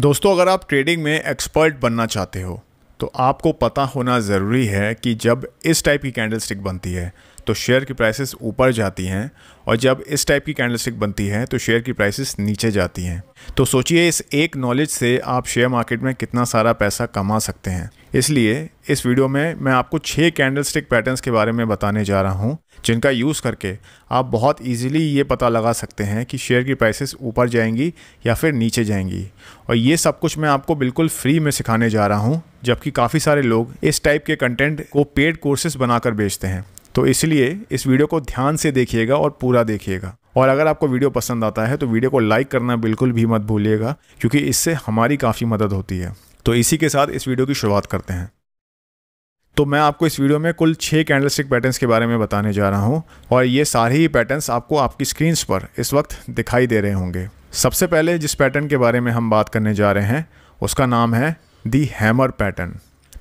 दोस्तों अगर आप ट्रेडिंग में एक्सपर्ट बनना चाहते हो तो आपको पता होना ज़रूरी है कि जब इस टाइप की कैंडलस्टिक बनती है तो शेयर की प्राइसेस ऊपर जाती हैं और जब इस टाइप की कैंडलस्टिक बनती है तो शेयर की प्राइसेस नीचे जाती हैं तो सोचिए इस एक नॉलेज से आप शेयर मार्केट में कितना सारा पैसा कमा सकते हैं इसलिए इस वीडियो में मैं आपको छः कैंडल स्टिक के बारे में बताने जा रहा हूँ जिनका यूज़ करके आप बहुत ईजिली ये पता लगा सकते हैं कि शेयर की प्राइसेस ऊपर जाएंगी या फिर नीचे जाएंगी और ये सब कुछ मैं आपको बिल्कुल फ्री में सिखाने जा रहा हूँ जबकि काफ़ी सारे लोग इस टाइप के कंटेंट को पेड कोर्सेज बनाकर बेचते हैं तो इसलिए इस वीडियो को ध्यान से देखिएगा और पूरा देखिएगा और अगर आपको वीडियो पसंद आता है तो वीडियो को लाइक करना बिल्कुल भी मत भूलिएगा क्योंकि इससे हमारी काफ़ी मदद होती है तो इसी के साथ इस वीडियो की शुरुआत करते हैं तो मैं आपको इस वीडियो में कुल छः कैंडलस्टिक पैटर्न्स के बारे में बताने जा रहा हूँ और ये सारे ही पैटर्न्स आपको आपकी स्क्रीन्स पर इस वक्त दिखाई दे रहे होंगे सबसे पहले जिस पैटर्न के बारे में हम बात करने जा रहे हैं उसका नाम है दी हैमर पैटर्न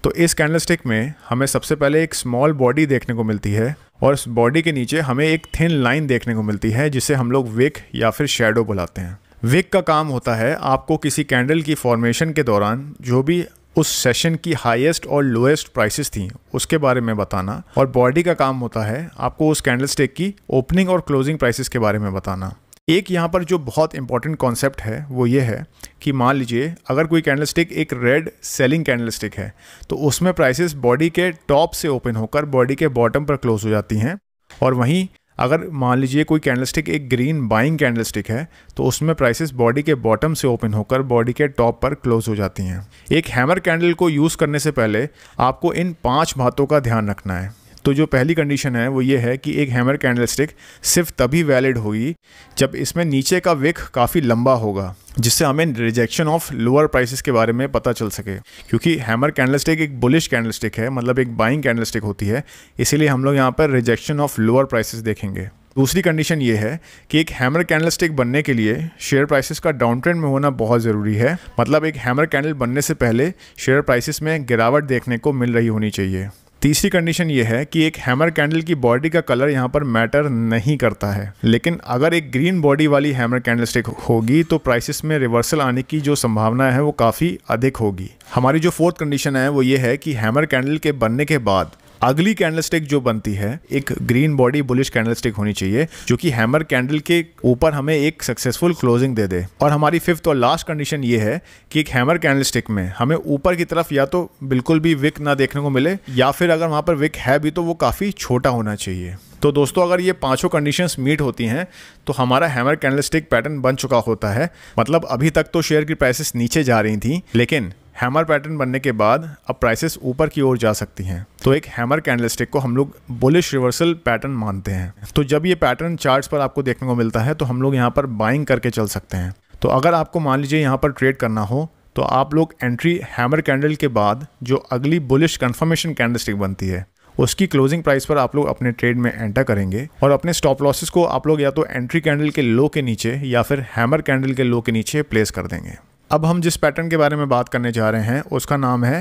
तो इस कैंडल स्टिक में हमें सबसे पहले एक स्मॉल बॉडी देखने को मिलती है और इस बॉडी के नीचे हमें एक थिन लाइन देखने को मिलती है जिसे हम लोग विक या फिर शेडो बुलाते हैं विक का काम होता है आपको किसी कैंडल की फॉर्मेशन के दौरान जो भी उस सेशन की हाईएस्ट और लोएस्ट प्राइसेस थी उसके बारे में बताना और बॉडी का काम होता है आपको उस कैंडल स्टिक की ओपनिंग और क्लोजिंग प्राइसेस के बारे में बताना एक यहाँ पर जो बहुत इंपॉर्टेंट कॉन्सेप्ट है वो ये है कि मान लीजिए अगर कोई कैंडलस्टिक एक रेड सेलिंग कैंडलस्टिक है तो उसमें प्राइसेस बॉडी के टॉप से ओपन होकर बॉडी के बॉटम पर क्लोज हो जाती हैं और वहीं अगर मान लीजिए कोई कैंडलस्टिक एक ग्रीन बाइंग कैंडलस्टिक है तो उसमें प्राइसेस बॉडी के बॉटम से ओपन होकर बॉडी के टॉप पर क्लोज हो जाती हैं एक हैमर कैंडल को यूज़ करने से पहले आपको इन पाँच बातों का ध्यान रखना है तो जो पहली कंडीशन है वो ये है कि एक हैमर कैंडल स्टिक सिर्फ तभी वैलिड होगी जब इसमें नीचे का विक काफ़ी लंबा होगा जिससे हमें रिजेक्शन ऑफ लोअर प्राइसेस के बारे में पता चल सके क्योंकि हैमर कैंडल स्टिक एक बुलिश कैंडल स्टिक है मतलब एक बाइंग कैंडल स्टिक होती है इसीलिए हम लोग यहाँ पर रिजेक्शन ऑफ लोअर प्राइसेस देखेंगे दूसरी कंडीशन ये है कि एक हैमर कैंडल स्टिक बनने के लिए शेयर प्राइसेस का डाउन ट्रेंड में होना बहुत ज़रूरी है मतलब एक हैमर कैंडल बनने से पहले शेयर प्राइसेस में गिरावट देखने को मिल रही होनी चाहिए तीसरी कंडीशन ये है कि एक हैमर कैंडल की बॉडी का कलर यहाँ पर मैटर नहीं करता है लेकिन अगर एक ग्रीन बॉडी वाली हैमर कैंडल स्टिक होगी तो प्राइसिस में रिवर्सल आने की जो संभावना है वो काफ़ी अधिक होगी हमारी जो फोर्थ कंडीशन है वो ये है कि हैमर कैंडल के बनने के बाद अगली कैंडल स्टिक जो बनती है एक green body bullish candlestick होनी चाहिए जो कि हैमर कैंडल के ऊपर हमें एक सक्सेसफुल क्लोजिंग दे दे और हमारी फिफ्थ और लास्ट कंडीशन ये है कि एक हैमर कैंडल स्टिक में हमें ऊपर की तरफ या तो बिल्कुल भी विक ना देखने को मिले या फिर अगर वहाँ पर विक है भी तो वो काफ़ी छोटा होना चाहिए तो दोस्तों अगर ये पांचों कंडीशंस मीट होती हैं तो हमारा हैमर कैंडलस्टिक पैटर्न बन चुका होता है मतलब अभी तक तो शेयर की प्राइसेस नीचे जा रही थी लेकिन हैमर पैटर्न बनने के बाद अब प्राइसेस ऊपर की ओर जा सकती हैं तो एक हैमर कैंडलस्टिक को हम लोग बुलिश रिवर्सल पैटर्न मानते हैं तो जब ये पैटर्न चार्ट्स पर आपको देखने को मिलता है तो हम लोग यहाँ पर बाइंग करके चल सकते हैं तो अगर आपको मान लीजिए यहाँ पर ट्रेड करना हो तो आप लोग एंट्री हैमर कैंडल के बाद जो अगली बुलिश कन्फर्मेशन कैंडलस्टिक बनती है उसकी क्लोजिंग प्राइस पर आप लोग अपने ट्रेड में एंटर करेंगे और अपने स्टॉप लॉसेस को आप लोग या तो एंट्री कैंडल के लो के नीचे या फिर हैमर कैंडल के लो के नीचे प्लेस कर देंगे अब हम जिस पैटर्न के बारे में बात करने जा रहे हैं उसका नाम है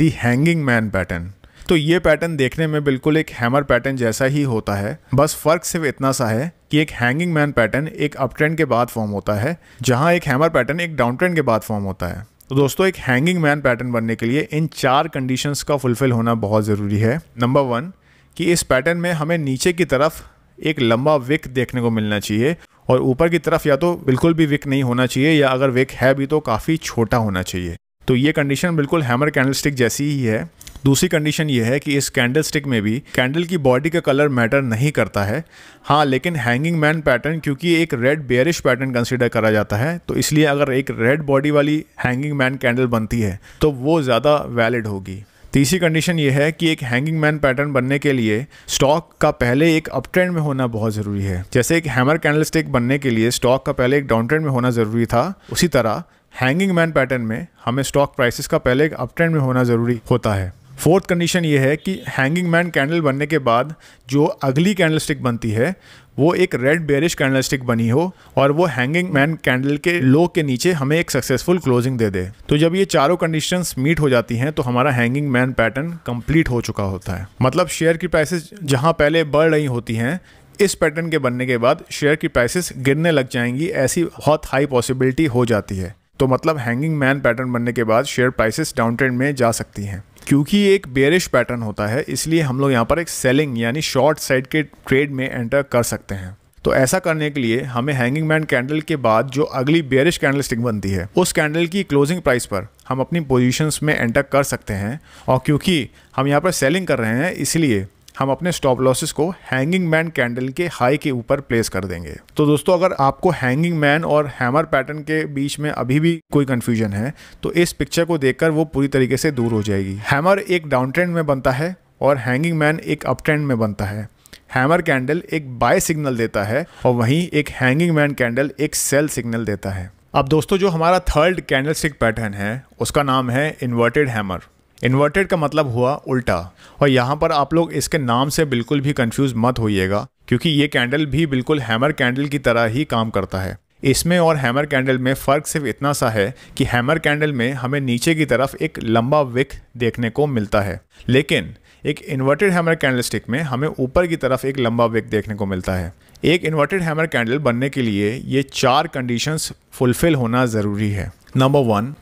दी हैंगिंग मैन पैटर्न तो ये पैटर्न देखने में बिल्कुल एक हैमर पैटर्न जैसा ही होता है बस फ़र्क सिर्फ इतना सा है कि एक हैंगिंग मैन पैटर्न एक अप ट्रेंड के बाद फॉर्म होता है जहाँ एक हैमर पैटर्न एक डाउन ट्रेंड के बाद फॉर्म होता है तो दोस्तों एक हैंगिंग मैन पैटर्न बनने के लिए इन चार कंडीशंस का फुलफिल होना बहुत ज़रूरी है नंबर वन कि इस पैटर्न में हमें नीचे की तरफ एक लंबा विक देखने को मिलना चाहिए और ऊपर की तरफ या तो बिल्कुल भी विक नहीं होना चाहिए या अगर विक है भी तो काफ़ी छोटा होना चाहिए तो ये कंडीशन बिल्कुल हैमर कैंडलस्टिक जैसी ही है दूसरी कंडीशन ये है कि इस कैंडल स्टिक में भी कैंडल की बॉडी का कलर मैटर नहीं करता है हाँ लेकिन हैंगिंग मैन पैटर्न क्योंकि एक रेड बेयरिश पैटर्न कंसिडर करा जाता है तो इसलिए अगर एक रेड बॉडी वाली हैंगिंग मैन कैंडल बनती है तो वो ज़्यादा वैलिड होगी तीसरी कंडीशन ये है कि एक हैंगिंग मैन पैटर्न बनने के लिए स्टॉक का पहले एक अप ट्रेंड में होना बहुत ज़रूरी है जैसे एक हैमर स्टिक बनने के लिए स्टॉक का पहले एक डाउन ट्रेंड में होना ज़रूरी था उसी तरह हैंगिंग मैन पैटर्न में हमें स्टॉक प्राइसेस का पहले एक अप ट्रेंड में होना ज़रूरी होता है फोर्थ कंडीशन ये है कि हैंगिंग मैन कैंडल बनने के बाद जो अगली कैंडल स्टिक बनती है वो एक रेड बेरिश कैंडलस्टिक बनी हो और वो हैंगिंग मैन कैंडल के लो के नीचे हमें एक सक्सेसफुल क्लोजिंग दे दे तो जब ये चारों कंडीशंस मीट हो जाती हैं तो हमारा हैंगिंग मैन पैटर्न कंप्लीट हो चुका होता है मतलब शेयर की प्राइसेस जहाँ पहले बढ़ रही होती हैं इस पैटर्न के बनने के बाद शेयर की प्राइसेस गिरने लग जाएंगी ऐसी बहुत हाई पॉसिबिलिटी हो जाती है तो मतलब हैंगिंग मैन पैटर्न बनने के बाद शेयर प्राइसेस डाउन ट्रेंड में जा सकती हैं क्योंकि एक बेरिश पैटर्न होता है इसलिए हम लोग यहाँ पर एक सेलिंग यानी शॉर्ट साइड के ट्रेड में एंटर कर सकते हैं तो ऐसा करने के लिए हमें हैंगिंग मैन कैंडल के बाद जो अगली बेरिश कैंडल स्टिक बनती है उस कैंडल की क्लोजिंग प्राइस पर हम अपनी पोजीशंस में एंटर कर सकते हैं और क्योंकि हम यहाँ पर सेलिंग कर रहे हैं इसलिए हम अपने स्टॉप लॉसेस को हैंगिंग मैन कैंडल के हाई के ऊपर प्लेस कर देंगे तो दोस्तों अगर आपको हैंगिंग मैन और हैमर पैटर्न के बीच में अभी भी कोई कन्फ्यूजन है तो इस पिक्चर को देखकर वो पूरी तरीके से दूर हो जाएगी हैमर एक डाउन ट्रेंड में बनता है और हैंगिंग मैन एक अप ट्रेंड में बनता है हैमर कैंडल एक बाय सिग्नल देता है और वहीं एक हैंगिंग मैन कैंडल एक सेल सिग्नल देता है अब दोस्तों जो हमारा थर्ड कैंडल स्टिक पैटर्न है उसका नाम है इन्वर्टेड हैमर इन्वर्टेड का मतलब हुआ उल्टा और यहाँ पर आप लोग इसके नाम से बिल्कुल भी कंफ्यूज मत होइएगा क्योंकि ये कैंडल भी बिल्कुल हैमर कैंडल की तरह ही काम करता है इसमें और हैमर कैंडल में फ़र्क सिर्फ इतना सा है कि हैमर कैंडल में हमें नीचे की तरफ एक लंबा विक देखने को मिलता है लेकिन एक इन्वर्टेड हैमर कैंडलस्टिक में हमें ऊपर की तरफ एक लंबा विक देखने को मिलता है एक इन्वर्टेड हैमर कैंडल बनने के लिए ये चार कंडीशंस फुलफिल होना ज़रूरी है number one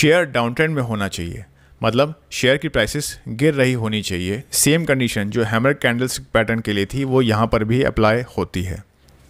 share downtrend में होना चाहिए मतलब शेयर की प्राइसेस गिर रही होनी चाहिए सेम कंडीशन जो हैमर कैंडल्स पैटर्न के लिए थी वो यहाँ पर भी अप्लाई होती है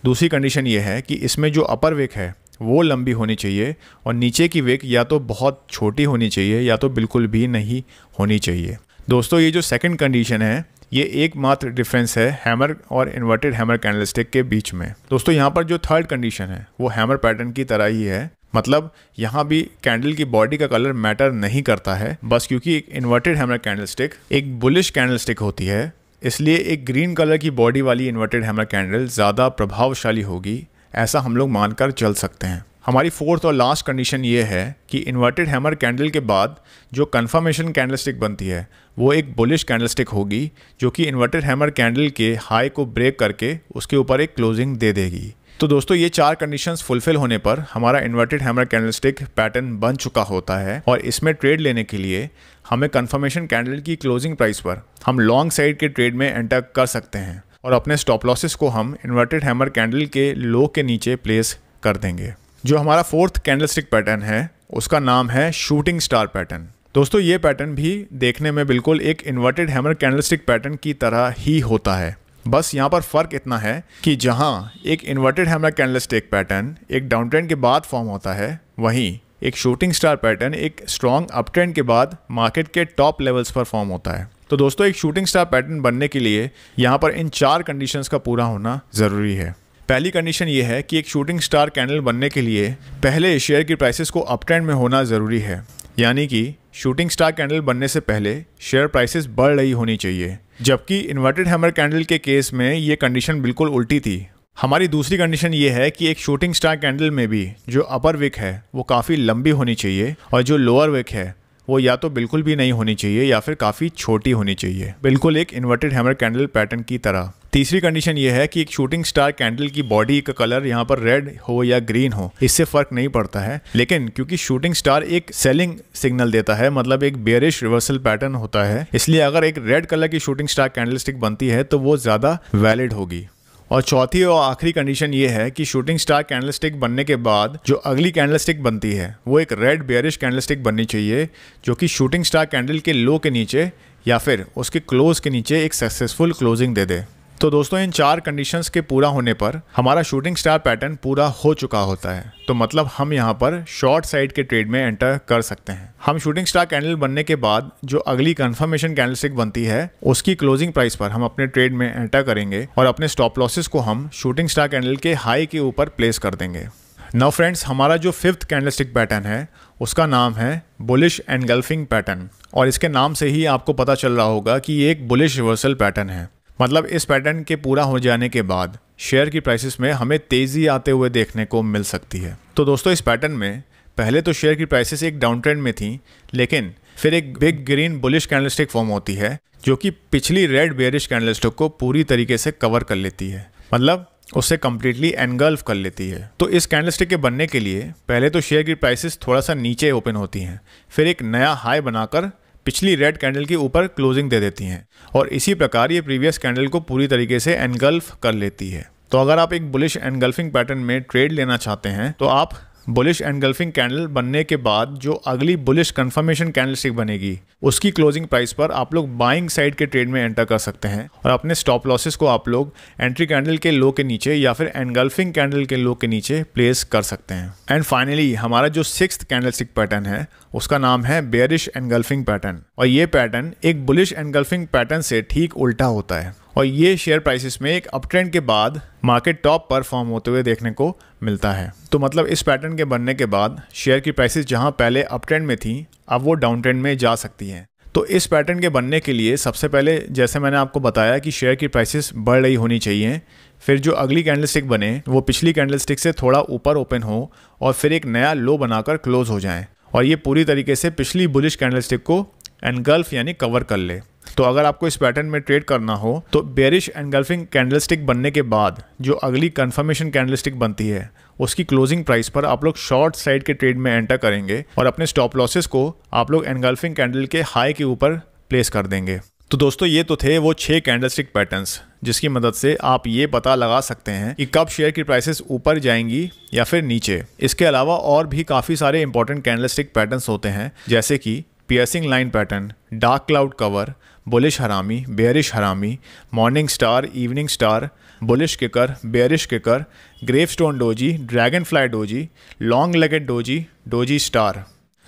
दूसरी कंडीशन ये है कि इसमें जो अपर वेक है वो लंबी होनी चाहिए और नीचे की वेक या तो बहुत छोटी होनी चाहिए या तो बिल्कुल भी नहीं होनी चाहिए दोस्तों ये जो सेकंड कंडीशन है ये एकमात्र डिफरेंस है हैमर और इन्वर्टेड हैमर कैंडलस्टिक के बीच में दोस्तों यहाँ पर जो थर्ड कंडीशन है वो हैमर पैटर्न की तरह ही है मतलब यहाँ भी कैंडल की बॉडी का कलर मैटर नहीं करता है बस क्योंकि एक इन्वर्टेड हैमर कैंडल स्टिक एक बुलिश कैंडल स्टिक होती है इसलिए एक ग्रीन कलर की बॉडी वाली इन्वर्टेड हैमर कैंडल ज़्यादा प्रभावशाली होगी ऐसा हम लोग मानकर चल सकते हैं हमारी फोर्थ और लास्ट कंडीशन ये है कि इन्वर्टेड हैमर कैंडल के बाद जो कन्फर्मेशन कैंडल स्टिक बनती है वो एक बुलिश कैंडल स्टिक होगी जो कि इन्वर्टेड हैमर कैंडल के हाई को ब्रेक करके उसके ऊपर एक क्लोजिंग दे देगी तो दोस्तों ये चार कंडीशंस फुलफिल होने पर हमारा इन्वर्टेड हैमर कैंडलस्टिक पैटर्न बन चुका होता है और इसमें ट्रेड लेने के लिए हमें कंफर्मेशन कैंडल की क्लोजिंग प्राइस पर हम लॉन्ग साइड के ट्रेड में एंटर कर सकते हैं और अपने स्टॉप लॉसेस को हम इन्वर्टेड हैमर कैंडल के लो के नीचे प्लेस कर देंगे जो हमारा फोर्थ कैंडलस्टिक पैटर्न है उसका नाम है शूटिंग स्टार पैटर्न दोस्तों ये पैटर्न भी देखने में बिल्कुल एक इन्वर्टेड हैमर कैंडलस्टिक पैटर्न की तरह ही होता है बस यहाँ पर फ़र्क इतना है कि जहाँ एक inverted hammer candlestick pattern एक डाउन ट्रेंड के बाद फॉर्म होता है वहीं एक शूटिंग स्टार पैटर्न एक स्ट्रॉन्ग अप ट्रेंड के बाद मार्केट के टॉप लेवल्स पर फॉर्म होता है तो दोस्तों एक शूटिंग स्टार पैटर्न बनने के लिए यहाँ पर इन चार कंडीशंस का पूरा होना ज़रूरी है पहली कंडीशन ये है कि एक शूटिंग स्टार कैंडल बनने के लिए पहले शेयर की प्राइसेस को अप ट्रेंड में होना ज़रूरी है यानी कि शूटिंग स्टार कैंडल बनने से पहले शेयर प्राइसेस बढ़ रही होनी चाहिए जबकि इन्वर्टेड हैमर कैंडल के केस में ये कंडीशन बिल्कुल उल्टी थी हमारी दूसरी कंडीशन ये है कि एक शूटिंग स्टार कैंडल में भी जो अपर विक है वो काफ़ी लंबी होनी चाहिए और जो लोअर विक है वो या तो बिल्कुल भी नहीं होनी चाहिए या फिर काफ़ी छोटी होनी चाहिए बिल्कुल एक इन्वर्टेड हैमर कैंडल पैटर्न की तरह तीसरी कंडीशन ये है कि एक शूटिंग स्टार कैंडल की बॉडी का कलर यहाँ पर रेड हो या ग्रीन हो इससे फर्क नहीं पड़ता है लेकिन क्योंकि शूटिंग स्टार एक सेलिंग सिग्नल देता है मतलब एक बेरिश रिवर्सल पैटर्न होता है इसलिए अगर एक रेड कलर की शूटिंग स्टार कैंडल बनती है तो वो ज़्यादा वैलिड होगी और चौथी और आखिरी कंडीशन ये है कि शूटिंग स्टार कैंडलस्टिक बनने के बाद जो अगली कैंडलस्टिक बनती है वो एक रेड बेरिश कैंडलस्टिक बननी चाहिए जो कि शूटिंग स्टार कैंडल के लो के नीचे या फिर उसके क्लोज के नीचे एक सक्सेसफुल क्लोजिंग दे दे तो दोस्तों इन चार कंडीशंस के पूरा होने पर हमारा शूटिंग स्टार पैटर्न पूरा हो चुका होता है तो मतलब हम यहाँ पर शॉर्ट साइड के ट्रेड में एंटर कर सकते हैं हम शूटिंग स्टार कैंडल बनने के बाद जो अगली कंफर्मेशन कैंडल स्टिक बनती है उसकी क्लोजिंग प्राइस पर हम अपने ट्रेड में एंटर करेंगे और अपने स्टॉप लॉसेस को हम शूटिंग स्टार कैंडल के हाई के ऊपर प्लेस कर देंगे नव फ्रेंड्स हमारा जो फिफ्थ कैंडलस्टिक पैटर्न है उसका नाम है बुलिश एंड पैटर्न और इसके नाम से ही आपको पता चल रहा होगा कि ये एक बुलिश रिवर्सल पैटर्न है मतलब इस पैटर्न के पूरा हो जाने के बाद शेयर की प्राइसेस में हमें तेज़ी आते हुए देखने को मिल सकती है तो दोस्तों इस पैटर्न में पहले तो शेयर की प्राइसेस एक डाउन ट्रेंड में थी लेकिन फिर एक big green bullish candlestick form होती है जो कि पिछली रेड बेरिश कैंडलस्टिक को पूरी तरीके से कवर कर लेती है मतलब उसे कम्प्लीटली एनगल्फ कर लेती है तो इस कैंडलस्टिक के बनने के लिए पहले तो शेयर की प्राइसेस थोड़ा सा नीचे ओपन होती हैं फिर एक नया हाई बनाकर पिछली रेड कैंडल के ऊपर क्लोजिंग दे देती हैं और इसी प्रकार ये प्रीवियस कैंडल को पूरी तरीके से एनगल्फ कर लेती है तो अगर आप एक बुलिश एनगल्फिंग पैटर्न में ट्रेड लेना चाहते हैं तो आप बुलिश एंडगल्फिंग कैंडल बनने के बाद जो अगली बुलिश कन्फर्मेशन कैंडल स्टिक बनेगी उसकी क्लोजिंग प्राइस पर आप लोग बाइंग साइड के ट्रेड में एंटर कर सकते हैं और अपने स्टॉप लॉसेस को आप लोग एंट्री कैंडल के लो के नीचे या फिर एंडगल्फिंग कैंडल के लो के नीचे प्लेस कर सकते हैं एंड फाइनली हमारा जो सिक्स कैंडल स्टिक पैटर्न है उसका नाम है बेरिश एंडगल्फिंग पैटर्न और ये पैटर्न एक बुलिश एंडगल्फिंग पैटर्न से ठीक उल्टा होता है और ये शेयर प्राइसेस में एक अप ट्रेंड के बाद मार्केट टॉप पर फॉर्म होते हुए देखने को मिलता है तो मतलब इस पैटर्न के बनने के बाद शेयर की प्राइसेस जहां पहले अप ट्रेंड में थी अब वो डाउन ट्रेंड में जा सकती हैं तो इस पैटर्न के बनने के लिए सबसे पहले जैसे मैंने आपको बताया कि शेयर की प्राइसेस बढ़ रही होनी चाहिए फिर जो अगली कैंडलस्टिक बने वो पिछली कैंडलस्टिक से थोड़ा ऊपर ओपन हो और फिर एक नया लो बनाकर क्लोज हो जाए और ये पूरी तरीके से पिछली बुलिश कैंडलस्टिक को एनगल्फ यानी कवर कर ले तो अगर आपको इस पैटर्न में ट्रेड करना हो तो बेरिश एनगल्फिंग कैंडलस्टिक बनने के बाद जो अगली कन्फर्मेशन कैंडलस्टिक बनती है उसकी क्लोजिंग प्राइस पर आप लोग शॉर्ट साइड के ट्रेड में एंटर करेंगे और अपने स्टॉप लॉसेस को आप लोग एनगल्फिंग कैंडल के हाई के ऊपर प्लेस कर देंगे तो दोस्तों ये तो थे वो छः कैंडलस्टिक पैटर्न्स जिसकी मदद से आप ये पता लगा सकते हैं कि कब शेयर की प्राइसेस ऊपर जाएंगी या फिर नीचे इसके अलावा और भी काफ़ी सारे इंपॉर्टेंट कैंडलस्टिक पैटर्न्स होते हैं जैसे कि piercing line pattern dark cloud cover bullish harami bearish harami morning star evening star bullish kicker bearish kicker gravestone doji dragonfly doji long legged doji doji star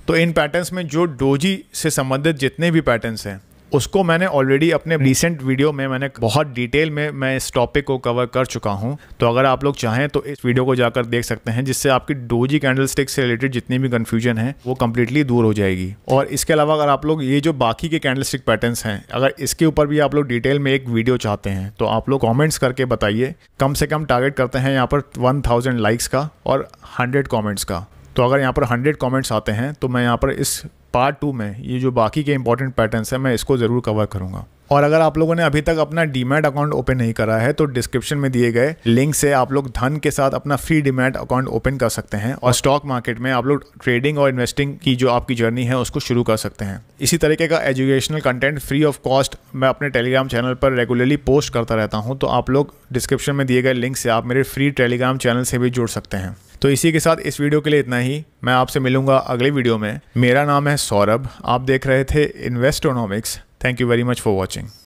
तो इन patterns में जो doji से संबंधित जितने भी patterns हैं उसको मैंने ऑलरेडी अपने रिसेंट वीडियो में मैंने बहुत डिटेल में मैं इस टॉपिक को कवर कर चुका हूँ तो अगर आप लोग चाहें तो इस वीडियो को जाकर देख सकते हैं जिससे आपकी डोजी कैंडल स्टिक से रिलेटेड जितनी भी कन्फ्यूजन है वो कम्प्लीटली दूर हो जाएगी और इसके अलावा अगर आप लोग ये जो बाकी के कैंडल स्टिक हैं अगर इसके ऊपर भी आप लोग डिटेल में एक वीडियो चाहते हैं तो आप लोग कॉमेंट्स करके बताइए कम से कम टारगेट करते हैं यहाँ पर वन लाइक्स का और हंड्रेड कॉमेंट्स का तो अगर यहाँ पर हंड्रेड कॉमेंट्स आते हैं तो मैं यहाँ पर इस पार्ट टू में ये जो बाकी के इंपॉर्टेंट पैटर्न्स हैं मैं इसको ज़रूर कवर करूँगा और अगर आप लोगों ने अभी तक अपना डीमैट अकाउंट ओपन नहीं करा है तो डिस्क्रिप्शन में दिए गए लिंक से आप लोग धन के साथ अपना फ्री डीमैट अकाउंट ओपन कर सकते हैं और स्टॉक मार्केट में आप लोग ट्रेडिंग और इन्वेस्टिंग की जो आपकी जर्नी है उसको शुरू कर सकते हैं इसी तरीके का educational content free of cost मैं अपने टेलीग्राम चैनल पर रेगुलरली पोस्ट करता रहता हूँ तो आप लोग डिस्क्रिप्शन में दिए गए लिंक से आप मेरे फ्री टेलीग्राम चैनल से भी जुड़ सकते हैं तो इसी के साथ इस वीडियो के लिए इतना ही मैं आपसे मिलूंगा अगले वीडियो में मेरा नाम है सौरभ आप देख रहे थे Investonomics thank you very much for watching